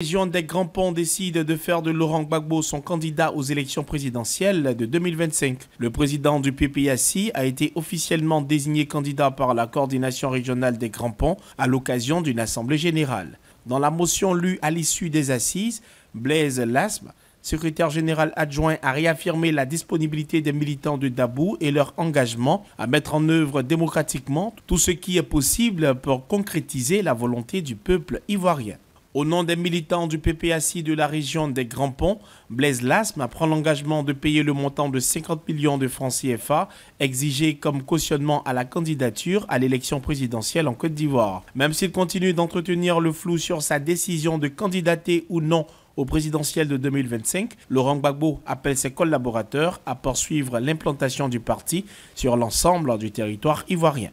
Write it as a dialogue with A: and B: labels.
A: La région des Grands Ponts décide de faire de Laurent Gbagbo son candidat aux élections présidentielles de 2025. Le président du PPSI a été officiellement désigné candidat par la coordination régionale des Grands Ponts à l'occasion d'une assemblée générale. Dans la motion lue à l'issue des assises, Blaise Lasme, secrétaire général adjoint, a réaffirmé la disponibilité des militants de Dabou et leur engagement à mettre en œuvre démocratiquement tout ce qui est possible pour concrétiser la volonté du peuple ivoirien. Au nom des militants du PPACI de la région des Grands Ponts, Blaise Lasme prend l'engagement de payer le montant de 50 millions de francs CFA exigé comme cautionnement à la candidature à l'élection présidentielle en Côte d'Ivoire. Même s'il continue d'entretenir le flou sur sa décision de candidater ou non au présidentiel de 2025, Laurent Gbagbo appelle ses collaborateurs à poursuivre l'implantation du parti sur l'ensemble du territoire ivoirien.